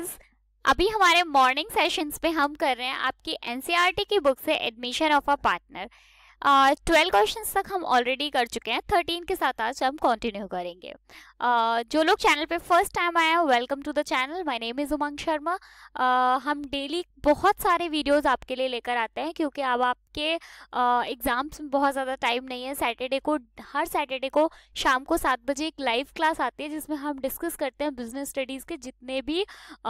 guys अभी हमारे morning sessions पे हम कर रहे हैं आपकी एनसीईआरटी e की बुक से admission of a partner twelve question तक हम ऑलरेडी कर चुके हैं थर्टीन के साथ आज हम कंटिन्यू करेंगे uh, जो लोग चैनल पे फर्स्ट टाइम आए हैं welcome to the channel my name is Umang Sharma uh, हम डेली बहुत सारे वीडियोस आपके लिए लेकर आते हैं क्योंकि अब आपके एग्ज़ाम्स में बहुत ज़्यादा टाइम नहीं है सैटरडे को हर सैटरडे को शाम को सात बजे एक लाइव क्लास आती है जिसमें हम डिस्कस करते हैं बिजनेस स्टडीज़ के जितने भी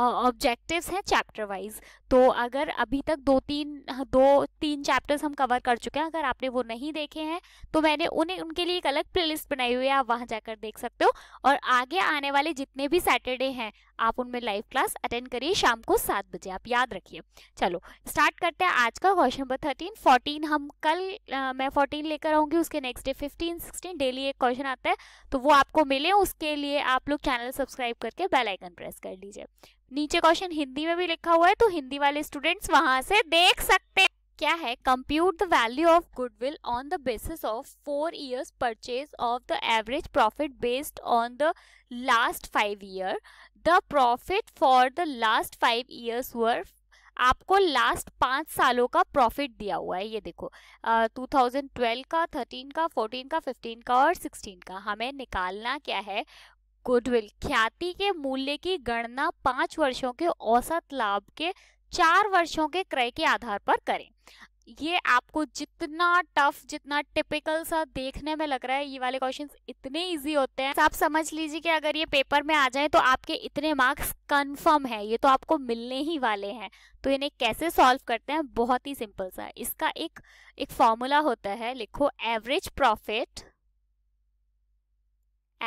ऑब्जेक्टिव्स हैं चैप्टर वाइज तो अगर अभी तक दो तीन दो तीन चैप्टर्स हम कवर कर चुके हैं अगर आप आपने वो नहीं देखे हैं तो मैंने उन्हें उनके लिए एक अलग प्लेलिस्ट बनाई हुई है आप वहाँ जाकर देख सकते हो और आगे आने वाले जितने भी सैटरडे हैं आप उनमें लाइव क्लास अटेंड करिए शाम को सात बजे आप याद रखिए चलो स्टार्ट करते हैं आज का क्वेश्चन नंबर थर्टीन फोर्टीन हम कल आ, मैं फोर्टीन लेकर आऊंगी उसके next day fifteen sixteen daily एक क्वेश्चन आता है तो वो आपको मिले उसके लिए आप लोग चैनल सब्सक्राइब करके बेल आइकन प्रेस कर लीजिए नीचे क्वेश्चन हिंदी में भी लिखा हुआ है तो हिंदी वाले स्टूडेंट्स वहां से देख सकते हैं क्या है compute the value of goodwill on the basis of four years purchase of the average profit based on the last five year the profit for the last five years were आपको last पाँच सालों का profit दिया हुआ है ये देखो two thousand twelve का थर्टीन का फोर्टीन का फिफ्टीन का और सिक्सटीन का हमें निकालना क्या है गुडविल ख्याति के मूल्य की गणना पाँच वर्षों के औसत लाभ के चार वर्षों के क्रय के आधार पर करें ये आपको जितना टफ जितना टिपिकल सा देखने में लग रहा है ये वाले क्वेश्चन इतने इजी होते हैं तो आप समझ लीजिए कि अगर ये पेपर में आ जाए तो आपके इतने मार्क्स कंफर्म है ये तो आपको मिलने ही वाले हैं तो इन्हें कैसे सॉल्व करते हैं बहुत ही सिंपल सा इसका एक एक फॉर्मूला होता है लिखो एवरेज प्रॉफिट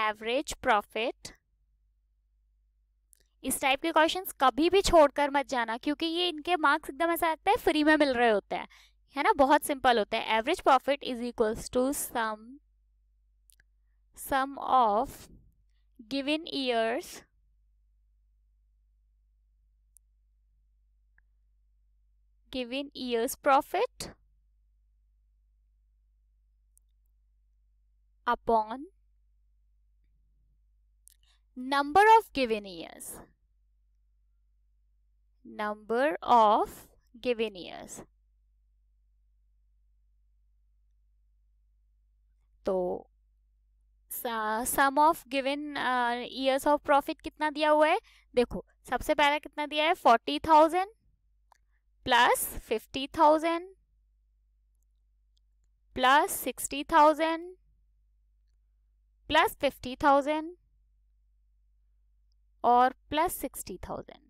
एवरेज प्रॉफिट इस टाइप के क्वेश्चंस कभी भी छोड़कर मत जाना क्योंकि ये इनके मार्क्स एकदम ऐसा लगता है फ्री में मिल रहे होते हैं है ना बहुत सिंपल होता है average profit is equals to sum sum of given years given years profit upon number of given years number of given years तो sum of given years of profit कितना दिया हुआ है देखो सबसे पहला कितना दिया है forty thousand plus fifty thousand plus sixty thousand plus fifty thousand और प्लस सिक्सटी थाउजेंड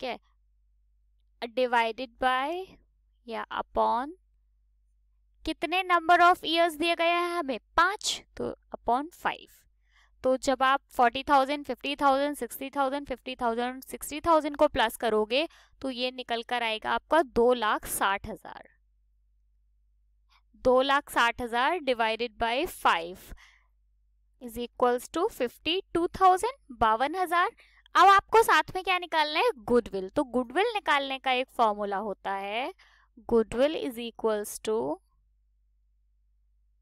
ठीक है डिवाइडेड बाय या अपॉन कितने नंबर ऑफ ईयर्स दिया गया है हमें पाँच तो अपॉन फाइव तो जब आप forty thousand fifty thousand sixty thousand fifty thousand sixty thousand को प्लस करोगे तो ये निकल कर आएगा आपका दो लाख साठ हज़ार दो लाख साठ हज़ार divided by five is equals to fifty two thousand बावन हज़ार अब आपको साथ में क्या निकालना है गुडविल तो गुडविल निकालने का एक फॉर्मूला होता है goodwill is equals to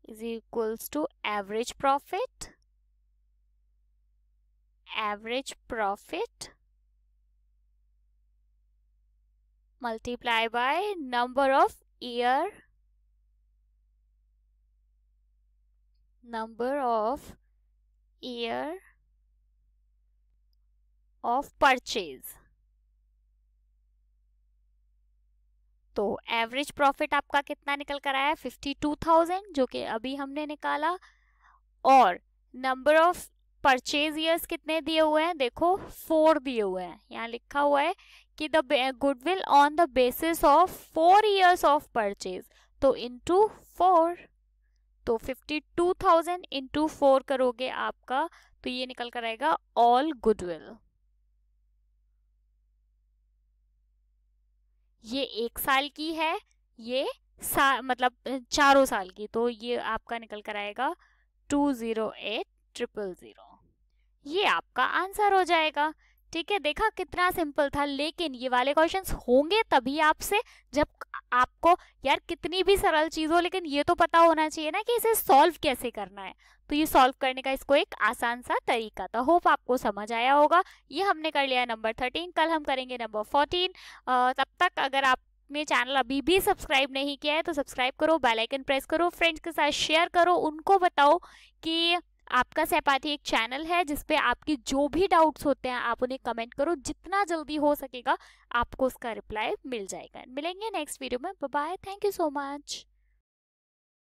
is equals to average profit average profit multiply by number of year number of year of purchase तो एवरेज प्रॉफिट आपका कितना निकल कर आया फिफ्टी टू थाउजेंड जो कि अभी हमने निकाला और नंबर ऑफ परचेज ईयर्स कितने दिए हुए हैं देखो फोर दिए हुए हैं यहाँ लिखा हुआ है कि the goodwill on the basis of four years of purchase तो इंटू फोर तो fifty two thousand into four करोगे आपका तो ये निकल कर आएगा ऑल गुडविल ये एक साल की है ये सा मतलब चारों साल की तो ये आपका निकल कर आएगा two zero eight triple zero ये आपका आंसर हो जाएगा ठीक है देखा कितना सिंपल था लेकिन ये वाले क्वेश्चंस होंगे तभी आपसे जब आपको यार कितनी भी सरल चीज़ हो लेकिन ये तो पता होना चाहिए ना कि इसे सॉल्व कैसे करना है तो ये सॉल्व करने का इसको एक आसान सा तरीका था होप आपको समझ आया होगा ये हमने कर लिया नंबर थर्टीन कल हम करेंगे नंबर फोर्टीन तब तक अगर आप ने चैनल अभी भी सब्सक्राइब नहीं किया है तो सब्सक्राइब करो बेल आइकन प्रेस करो फ्रेंड्स के साथ शेयर करो उनको बताओ कि आपका सहपाठी एक चैनल है जिसपे आपके जो भी डाउट्स होते हैं आप उन्हें कमेंट करो जितना जल्दी हो सकेगा आपको उसका रिप्लाई मिल जाएगा मिलेंगे नेक्स्ट वीडियो में bye thank you so much